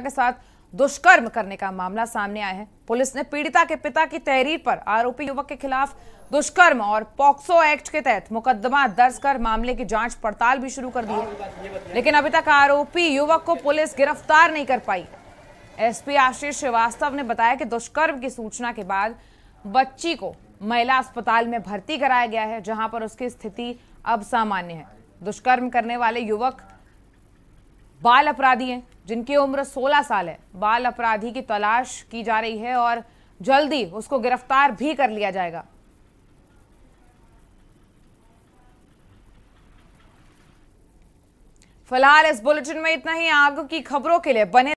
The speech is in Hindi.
के साथ दुष्कर्म करने का मामला सामने आया है पुलिस ने पीड़िता के पिता की तहरीर पर आरोपी युवक के खिलाफ दुष्कर्म और पॉक्सो एक्ट के तहत मुकदमा दर्ज कर मामले की जांच पड़ताल भी शुरू कर दी है लेकिन अभी तक आरोपी युवक को पुलिस गिरफ्तार नहीं कर पाई एसपी आशीष श्रीवास्तव ने बताया कि दुष्कर्म की सूचना के बाद बच्ची को महिला अस्पताल में भर्ती कराया गया है जहां पर उसकी स्थिति अब सामान्य है दुष्कर्म करने वाले युवक बाल अपराधी हैं जिनकी उम्र 16 साल है बाल अपराधी की तलाश की जा रही है और जल्दी उसको गिरफ्तार भी कर लिया जाएगा फिलहाल इस बुलेटिन में इतना ही आग की खबरों के लिए बने